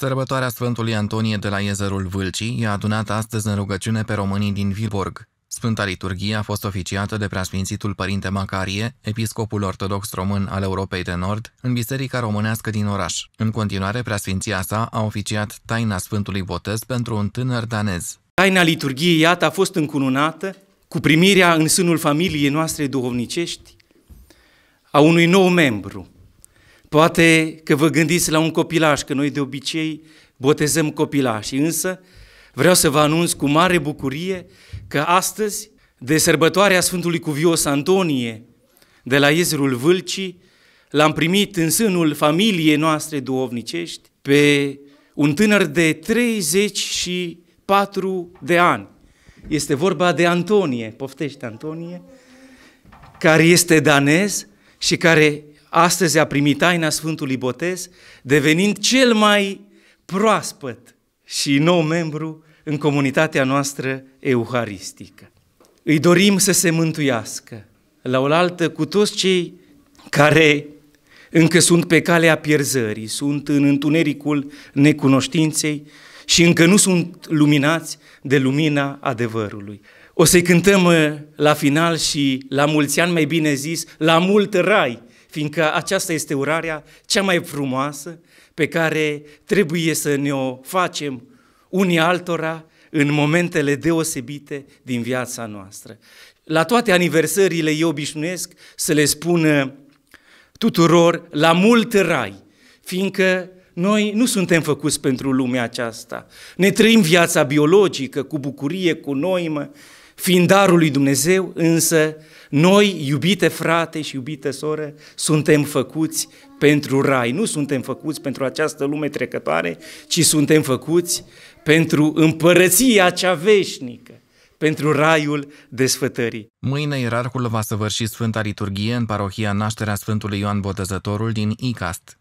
Sărbătoarea Sfântului Antonie de la Iezerul Vâlcii i-a adunat astăzi în rugăciune pe românii din Viborg. Sfânta liturghie a fost oficiată de preasfințitul Părinte Macarie, episcopul ortodox român al Europei de Nord, în biserica românească din oraș. În continuare, preasfinția sa a oficiat taina Sfântului Botez pentru un tânăr danez. Taina liturghiei, iată, a fost încununată cu primirea în sânul familiei noastre duhovnicești a unui nou membru, Poate că vă gândiți la un copilaș, că noi de obicei botezăm copilași, însă vreau să vă anunț cu mare bucurie că astăzi, de sărbătoarea Sfântului Cuvios Antonie, de la Iezerul Vâlcii, l-am primit în sânul familiei noastre duovnicești pe un tânăr de 34 de ani. Este vorba de Antonie, poftește Antonie, care este danez și care astăzi a primit taina Sfântului Botez, devenind cel mai proaspăt și nou membru în comunitatea noastră euharistică. Îi dorim să se mântuiască la oaltă cu toți cei care încă sunt pe calea pierzării, sunt în întunericul necunoștinței și încă nu sunt luminați de lumina adevărului. O să-i cântăm uh, la final și la mulți ani, mai bine zis, la mult rai, fiindcă aceasta este urarea cea mai frumoasă pe care trebuie să ne o facem unii altora în momentele deosebite din viața noastră. La toate aniversările eu obișnuiesc să le spun tuturor la mult rai, fiindcă noi nu suntem făcuți pentru lumea aceasta. Ne trăim viața biologică cu bucurie, cu noimă fiind darul lui Dumnezeu, însă noi, iubite frate și iubite soră, suntem făcuți pentru rai. Nu suntem făcuți pentru această lume trecătoare, ci suntem făcuți pentru împărăția cea veșnică pentru raiul desfătării. Mâine ierarhul va săvârși Sfânta Liturghie în parohia Nașterea Sfântului Ioan Botezătorul din Icast.